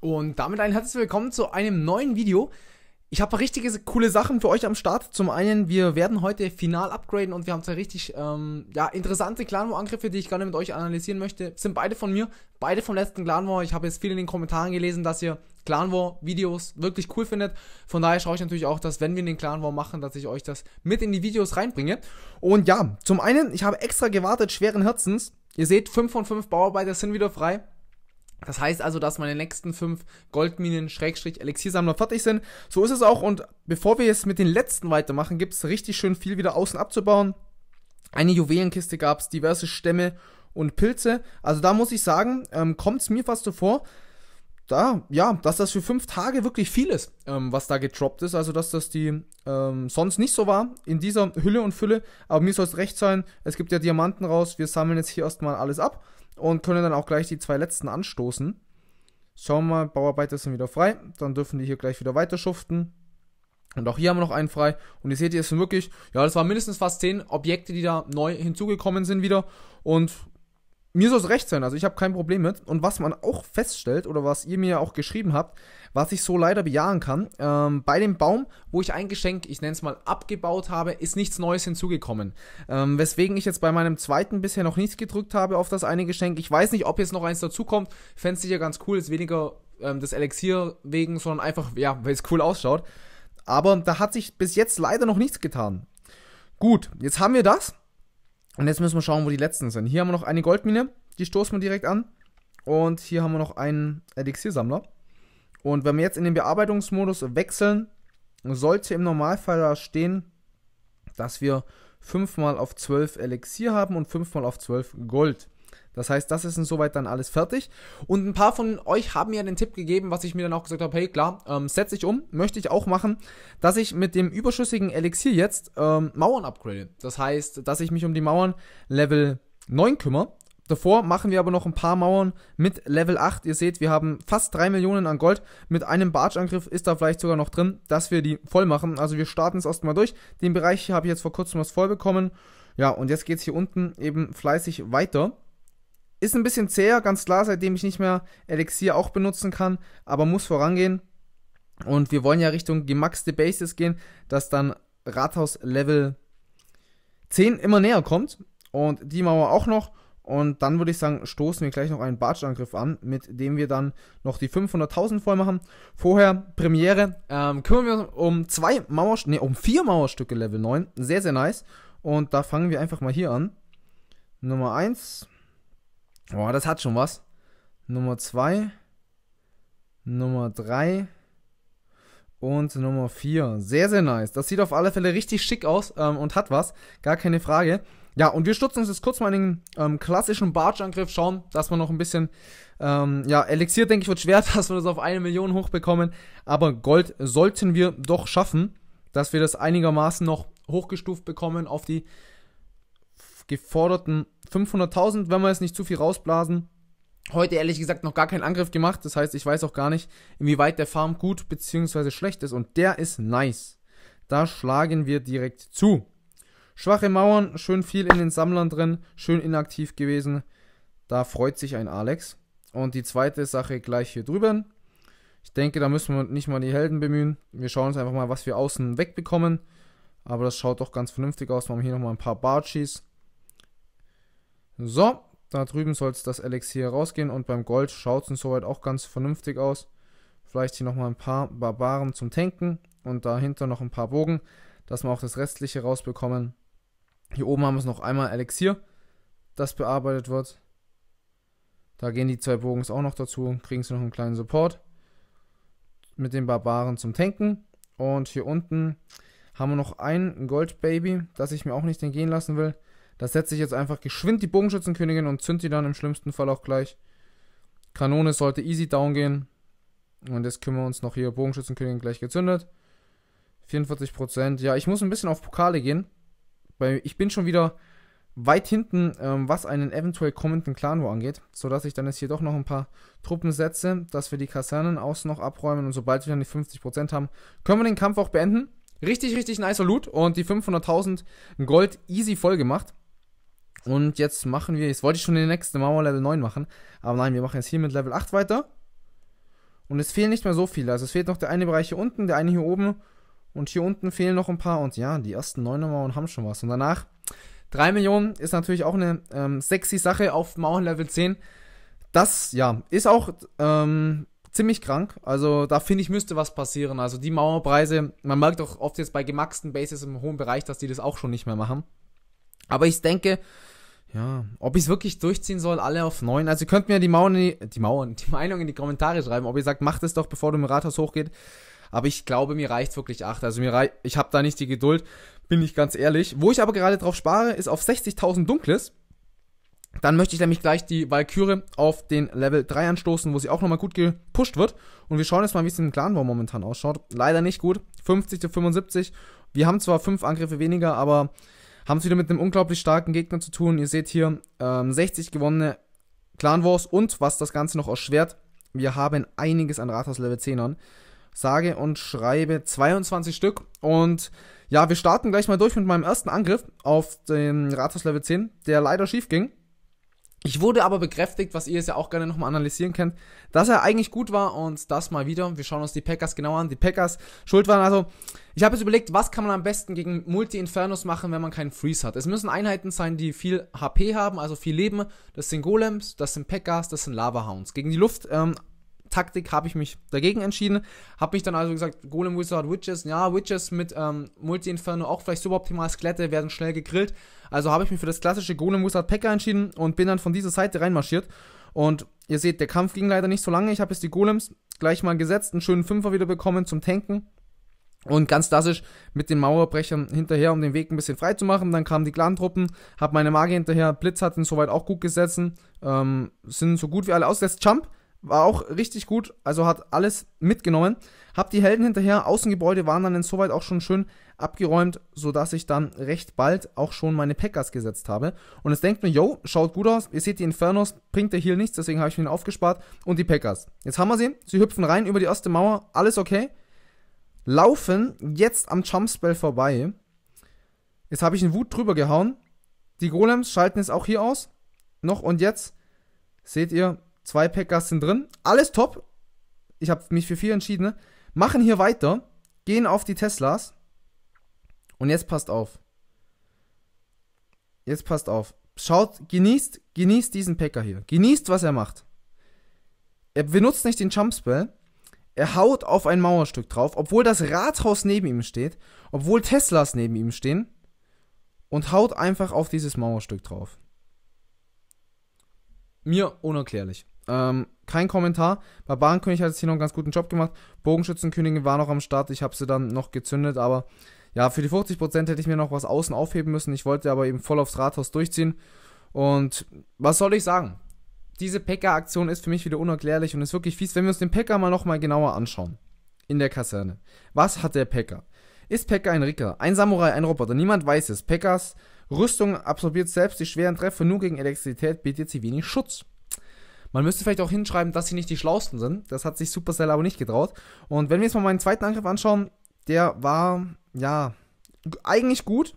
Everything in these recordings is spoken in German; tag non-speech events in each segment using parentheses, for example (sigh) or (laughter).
Und damit ein herzliches Willkommen zu einem neuen Video. Ich habe richtige coole Sachen für euch am Start. Zum einen, wir werden heute final upgraden und wir haben zwei richtig ähm, ja, interessante Clan War angriffe die ich gerne mit euch analysieren möchte. Sind beide von mir, beide vom letzten Clan War. Ich habe jetzt viel in den Kommentaren gelesen, dass ihr Clan War videos wirklich cool findet. Von daher schaue ich natürlich auch, dass wenn wir den Clan War machen, dass ich euch das mit in die Videos reinbringe. Und ja, zum einen, ich habe extra gewartet, schweren Herzens. Ihr seht, 5 von 5 Bauarbeiter sind wieder frei. Das heißt also, dass meine nächsten fünf Goldminen Schrägstrich Elixiersammler fertig sind. So ist es auch. Und bevor wir jetzt mit den letzten weitermachen, gibt es richtig schön viel wieder außen abzubauen. Eine Juwelenkiste gab es, diverse Stämme und Pilze. Also da muss ich sagen, ähm, kommt es mir fast so vor, da, ja, dass das für fünf Tage wirklich viel ist, ähm, was da getroppt ist. Also, dass das die ähm, sonst nicht so war in dieser Hülle und Fülle. Aber mir soll es recht sein, es gibt ja Diamanten raus. Wir sammeln jetzt hier erstmal alles ab und können dann auch gleich die zwei letzten anstoßen. Schauen wir mal, Bauarbeiter sind wieder frei. Dann dürfen die hier gleich wieder weiter schuften. Und auch hier haben wir noch einen frei. Und ihr seht, hier ist wirklich, ja, das waren mindestens fast 10 Objekte, die da neu hinzugekommen sind wieder. Und mir soll es recht sein, also ich habe kein Problem mit. Und was man auch feststellt oder was ihr mir auch geschrieben habt, was ich so leider bejahen kann, ähm, bei dem Baum, wo ich ein Geschenk, ich nenne es mal, abgebaut habe, ist nichts Neues hinzugekommen. Ähm, weswegen ich jetzt bei meinem zweiten bisher noch nichts gedrückt habe auf das eine Geschenk. Ich weiß nicht, ob jetzt noch eins dazukommt. Fände es sicher ganz cool, ist weniger ähm, das Elixier wegen, sondern einfach, ja, weil es cool ausschaut. Aber da hat sich bis jetzt leider noch nichts getan. Gut, jetzt haben wir das. Und jetzt müssen wir schauen, wo die letzten sind. Hier haben wir noch eine Goldmine, die stoßen wir direkt an. Und hier haben wir noch einen Elixiersammler. Und wenn wir jetzt in den Bearbeitungsmodus wechseln, sollte im Normalfall da stehen, dass wir 5 mal auf 12 Elixier haben und 5 mal auf 12 Gold. Das heißt, das ist insoweit dann alles fertig. Und ein paar von euch haben mir ja den Tipp gegeben, was ich mir dann auch gesagt habe, hey klar, ähm, setze ich um, möchte ich auch machen, dass ich mit dem überschüssigen Elixier jetzt ähm, Mauern upgrade. Das heißt, dass ich mich um die Mauern Level 9 kümmere. Davor machen wir aber noch ein paar Mauern mit Level 8. Ihr seht, wir haben fast 3 Millionen an Gold. Mit einem Barge-Angriff ist da vielleicht sogar noch drin, dass wir die voll machen. Also wir starten es erstmal durch. Den Bereich hier habe ich jetzt vor kurzem was voll bekommen. Ja, und jetzt geht es hier unten eben fleißig weiter. Ist ein bisschen zäher, ganz klar, seitdem ich nicht mehr Elixier auch benutzen kann, aber muss vorangehen. Und wir wollen ja Richtung gemaxte Bases gehen, dass dann Rathaus Level 10 immer näher kommt und die Mauer auch noch. Und dann würde ich sagen, stoßen wir gleich noch einen Bartschangriff an, mit dem wir dann noch die 500.000 voll machen. Vorher Premiere. Ähm, kümmern wir uns um zwei Mauerstücke, nee, um vier Mauerstücke Level 9. Sehr, sehr nice. Und da fangen wir einfach mal hier an. Nummer 1. Boah, das hat schon was. Nummer 2, Nummer 3 und Nummer 4. Sehr, sehr nice. Das sieht auf alle Fälle richtig schick aus ähm, und hat was. Gar keine Frage. Ja, und wir stürzen uns jetzt kurz mal in den ähm, klassischen Barge-Angriff, schauen, dass wir noch ein bisschen, ähm, ja, Elixier, denke ich, wird schwer, (laughs) dass wir das auf eine Million hochbekommen, aber Gold sollten wir doch schaffen, dass wir das einigermaßen noch hochgestuft bekommen auf die geforderten 500.000, wenn wir jetzt nicht zu viel rausblasen. Heute ehrlich gesagt noch gar keinen Angriff gemacht, das heißt, ich weiß auch gar nicht, inwieweit der Farm gut bzw. schlecht ist und der ist nice. Da schlagen wir direkt zu. Schwache Mauern, schön viel in den Sammlern drin, schön inaktiv gewesen. Da freut sich ein Alex. Und die zweite Sache gleich hier drüben. Ich denke, da müssen wir nicht mal die Helden bemühen. Wir schauen uns einfach mal, was wir außen wegbekommen. Aber das schaut doch ganz vernünftig aus. Wir haben hier nochmal ein paar Barchis. So, da drüben soll es das Elixier rausgehen und beim Gold schaut es uns soweit auch ganz vernünftig aus. Vielleicht hier nochmal ein paar Barbaren zum Tanken und dahinter noch ein paar Bogen, dass wir auch das Restliche rausbekommen. Hier oben haben wir es noch einmal Elixier, das bearbeitet wird. Da gehen die zwei Bogens auch noch dazu, kriegen sie noch einen kleinen Support mit den Barbaren zum Tanken. Und hier unten haben wir noch ein Goldbaby, das ich mir auch nicht entgehen lassen will. Da setze ich jetzt einfach geschwind die Bogenschützenkönigin und zünd die dann im schlimmsten Fall auch gleich. Kanone sollte easy down gehen. Und jetzt kümmern wir uns noch hier. Bogenschützenkönigin gleich gezündet. 44%. Ja, ich muss ein bisschen auf Pokale gehen. Weil ich bin schon wieder weit hinten, ähm, was einen eventuell kommenden Clan War angeht, sodass ich dann jetzt hier doch noch ein paar Truppen setze, dass wir die Kasernen außen noch abräumen und sobald wir dann die 50% haben, können wir den Kampf auch beenden. Richtig, richtig nice Loot und die 500.000 Gold easy voll gemacht. Und jetzt machen wir, jetzt wollte ich schon den nächsten Mauer Level 9 machen, aber nein, wir machen jetzt hier mit Level 8 weiter. Und es fehlen nicht mehr so viele. Also es fehlt noch der eine Bereich hier unten, der eine hier oben. Und hier unten fehlen noch ein paar. Und ja, die ersten neun Mauern haben schon was. Und danach, 3 Millionen ist natürlich auch eine ähm, sexy Sache auf Mauer level 10. Das, ja, ist auch ähm, ziemlich krank. Also da finde ich, müsste was passieren. Also die Mauerpreise, man merkt auch oft jetzt bei gemaxten Bases im hohen Bereich, dass die das auch schon nicht mehr machen. Aber ich denke, ja, ob ich es wirklich durchziehen soll, alle auf neun. Also ihr könnt mir die Mauern, die, die Mauern, die Meinung in die Kommentare schreiben, ob ihr sagt, macht es doch, bevor du im Rathaus hochgeht. Aber ich glaube, mir reicht wirklich acht. Also mir reicht, ich habe da nicht die Geduld, bin ich ganz ehrlich. Wo ich aber gerade drauf spare, ist auf 60.000 Dunkles. Dann möchte ich nämlich gleich die Valkyrie auf den Level 3 anstoßen, wo sie auch nochmal gut gepusht wird. Und wir schauen jetzt mal, wie es im Clan War momentan ausschaut. Leider nicht gut. 50 zu 75. Wir haben zwar 5 Angriffe weniger, aber haben es wieder mit einem unglaublich starken Gegner zu tun. Ihr seht hier ähm, 60 gewonnene Clan Wars und was das Ganze noch erschwert, wir haben einiges an Rathaus Level 10ern. Sage und schreibe 22 Stück. Und ja, wir starten gleich mal durch mit meinem ersten Angriff auf den Rathaus Level 10, der leider schief ging. Ich wurde aber bekräftigt, was ihr es ja auch gerne nochmal analysieren könnt, dass er eigentlich gut war und das mal wieder. Wir schauen uns die Packers genau an. Die Packers schuld waren also. Ich habe jetzt überlegt, was kann man am besten gegen Multi-Infernos machen, wenn man keinen Freeze hat. Es müssen Einheiten sein, die viel HP haben, also viel Leben. Das sind Golems, das sind Packers, das sind Lava Hounds. Gegen die Luft ähm, Taktik habe ich mich dagegen entschieden. Habe mich dann also gesagt, Golem Wizard Witches, ja, Witches mit ähm, Multi-Inferno, auch vielleicht suboptimal Skelette, werden schnell gegrillt. Also habe ich mich für das klassische Golem Wizard Packer entschieden und bin dann von dieser Seite reinmarschiert. Und ihr seht, der Kampf ging leider nicht so lange. Ich habe jetzt die Golems gleich mal gesetzt, einen schönen Fünfer wieder bekommen zum Tanken. Und ganz klassisch mit den Mauerbrechern hinterher, um den Weg ein bisschen frei zu machen. Dann kamen die Clan-Truppen, hab meine Magie hinterher, Blitz hat ihn soweit auch gut gesetzt, ähm, sind so gut wie alle ausgesetzt. Jump war auch richtig gut, also hat alles mitgenommen. Hab die Helden hinterher, Außengebäude waren dann insoweit auch schon schön abgeräumt, sodass ich dann recht bald auch schon meine Packers gesetzt habe. Und es denkt mir, yo, schaut gut aus, ihr seht die Infernos, bringt der hier nichts, deswegen habe ich ihn aufgespart und die Packers. Jetzt haben wir sie, sie hüpfen rein über die erste Mauer, alles okay. Laufen jetzt am Jumpspell vorbei. Jetzt habe ich einen Wut drüber gehauen. Die Golems schalten es auch hier aus. Noch und jetzt seht ihr, Zwei Packers sind drin. Alles top. Ich habe mich für viel entschieden. Ne? Machen hier weiter. Gehen auf die Teslas. Und jetzt passt auf. Jetzt passt auf. Schaut, genießt, genießt diesen Packer hier. Genießt, was er macht. Er benutzt nicht den Jumpspell. Er haut auf ein Mauerstück drauf, obwohl das Rathaus neben ihm steht, obwohl Teslas neben ihm stehen, und haut einfach auf dieses Mauerstück drauf. Mir unerklärlich. Ähm, kein Kommentar. Barbarenkönig hat jetzt hier noch einen ganz guten Job gemacht. Bogenschützenkönigin war noch am Start. Ich habe sie dann noch gezündet, aber ja, für die 50% hätte ich mir noch was außen aufheben müssen. Ich wollte aber eben voll aufs Rathaus durchziehen. Und was soll ich sagen? Diese Pekka-Aktion ist für mich wieder unerklärlich und ist wirklich fies, wenn wir uns den Pekka mal nochmal genauer anschauen. In der Kaserne. Was hat der Pekka? Ist Pekka ein Ricker, ein Samurai, ein Roboter? Niemand weiß es. Pekkas Rüstung absorbiert selbst die schweren Treffer, nur gegen Elektrizität bietet sie wenig Schutz. Man müsste vielleicht auch hinschreiben, dass sie nicht die Schlausten sind. Das hat sich Supercell aber nicht getraut. Und wenn wir jetzt mal meinen zweiten Angriff anschauen, der war, ja, eigentlich gut.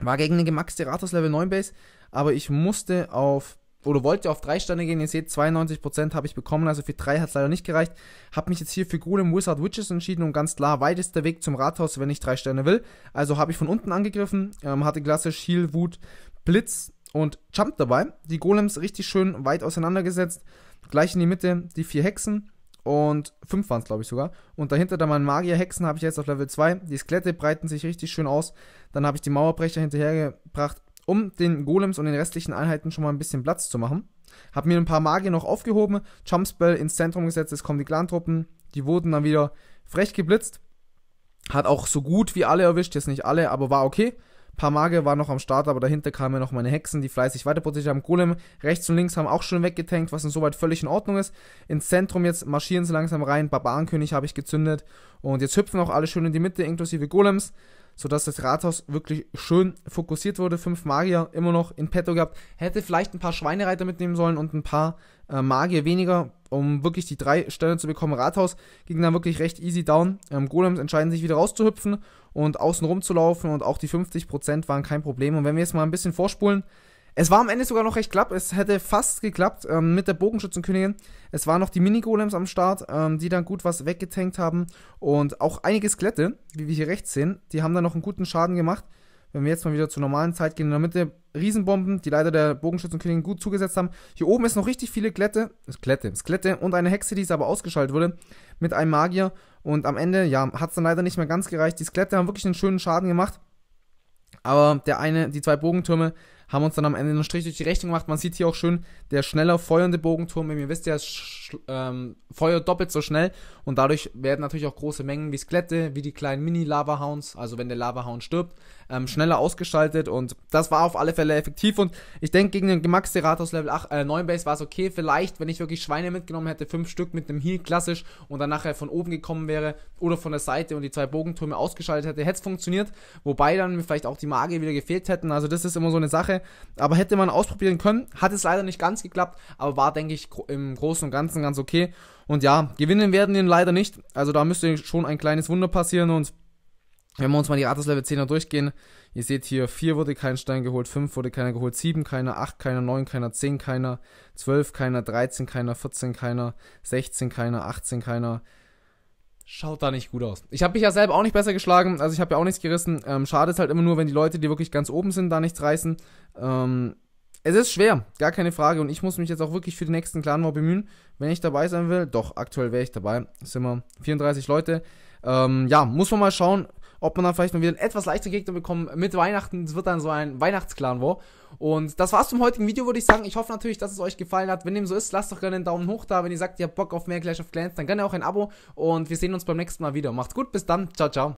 War gegen eine gemaxte Ratos Level 9 Base, aber ich musste auf oder wollte auf 3 Sterne gehen. Ihr seht, 92% habe ich bekommen, also für 3 hat es leider nicht gereicht. Habe mich jetzt hier für Golem Wizard Witches entschieden und ganz klar, weit ist der Weg zum Rathaus, wenn ich 3 Sterne will. Also habe ich von unten angegriffen, ähm, hatte klassisch Heal, Wut, Blitz, und jumpt dabei. Die Golems richtig schön weit auseinandergesetzt. Gleich in die Mitte die vier Hexen und fünf waren es, glaube ich, sogar. Und dahinter dann mein Magier-Hexen habe ich jetzt auf Level 2. Die Skelette breiten sich richtig schön aus. Dann habe ich die Mauerbrecher hinterhergebracht, um den Golems und den restlichen Einheiten schon mal ein bisschen Platz zu machen. Habe mir ein paar Magier noch aufgehoben, Jumpspell ins Zentrum gesetzt, es kommen die Clan-Truppen, die wurden dann wieder frech geblitzt. Hat auch so gut wie alle erwischt, jetzt nicht alle, aber war okay paar Magier waren noch am Start, aber dahinter kamen ja noch meine Hexen, die fleißig weiter protestiert haben. Golem rechts und links haben auch schon weggetankt, was insoweit völlig in Ordnung ist. Ins Zentrum jetzt marschieren sie langsam rein. Barbarenkönig habe ich gezündet. Und jetzt hüpfen auch alle schön in die Mitte, inklusive Golems sodass das Rathaus wirklich schön fokussiert wurde. Fünf Magier immer noch in petto gehabt. Hätte vielleicht ein paar Schweinereiter mitnehmen sollen und ein paar äh, Magier weniger, um wirklich die drei Sterne zu bekommen. Rathaus ging dann wirklich recht easy down. Ähm, Golems entscheiden sich wieder rauszuhüpfen und außen rum zu laufen und auch die 50% waren kein Problem. Und wenn wir jetzt mal ein bisschen vorspulen, es war am Ende sogar noch recht klapp. Es hätte fast geklappt ähm, mit der Bogenschützenkönigin. Es waren noch die Mini-Golems am Start, ähm, die dann gut was weggetankt haben. Und auch einige Skelette, wie wir hier rechts sehen, die haben dann noch einen guten Schaden gemacht. Wenn wir jetzt mal wieder zur normalen Zeit gehen, in der Mitte Riesenbomben, die leider der Bogenschützenkönigin gut zugesetzt haben. Hier oben ist noch richtig viele Klette, Skelette, Skelette und eine Hexe, die es aber ausgeschaltet wurde, mit einem Magier. Und am Ende, ja, hat es dann leider nicht mehr ganz gereicht. Die Skelette haben wirklich einen schönen Schaden gemacht. Aber der eine, die zwei Bogentürme haben uns dann am Ende einen Strich durch die Rechnung gemacht. Man sieht hier auch schön, der schneller feuernde Bogenturm, ihr wisst ja, ähm, feuert doppelt so schnell und dadurch werden natürlich auch große Mengen wie Skelette, wie die kleinen Mini-Lava-Hounds, also wenn der Lava-Hound stirbt, ähm, schneller ausgeschaltet und das war auf alle Fälle effektiv und ich denke, gegen den Max Ceratos Level 8, äh, 9 Base war es okay, vielleicht, wenn ich wirklich Schweine mitgenommen hätte, 5 Stück mit einem Heal klassisch und dann nachher von oben gekommen wäre oder von der Seite und die zwei Bogentürme ausgeschaltet hätte, hätte es funktioniert, wobei dann mir vielleicht auch die Magie wieder gefehlt hätten, also das ist immer so eine Sache, aber hätte man ausprobieren können, hat es leider nicht ganz geklappt, aber war, denke ich, im Großen und Ganzen ganz okay und ja, gewinnen werden ihn leider nicht, also da müsste schon ein kleines Wunder passieren und wenn wir uns mal die Rates Level 10er durchgehen, ihr seht hier, 4 wurde kein Stein geholt, 5 wurde keiner geholt, 7 keiner, 8 keiner, 9 keiner, 10 keiner, 12 keiner, 13 keiner, 14 keiner, 16 keiner, 18 keiner. Schaut da nicht gut aus. Ich habe mich ja selber auch nicht besser geschlagen, also ich habe ja auch nichts gerissen. Ähm, schade ist halt immer nur, wenn die Leute, die wirklich ganz oben sind, da nichts reißen. Ähm, es ist schwer, gar keine Frage. Und ich muss mich jetzt auch wirklich für den nächsten Clan War bemühen, wenn ich dabei sein will. Doch, aktuell wäre ich dabei. sind wir 34 Leute. Ähm, ja, muss man mal schauen ob man dann vielleicht mal wieder einen etwas leichter Gegner bekommt mit Weihnachten. Es wird dann so ein Weihnachtsclan, war. Und das war's zum heutigen Video, würde ich sagen. Ich hoffe natürlich, dass es euch gefallen hat. Wenn dem so ist, lasst doch gerne einen Daumen hoch da. Wenn ihr sagt, ihr habt Bock auf mehr Clash of Clans, dann gerne auch ein Abo. Und wir sehen uns beim nächsten Mal wieder. Macht's gut, bis dann. Ciao, ciao.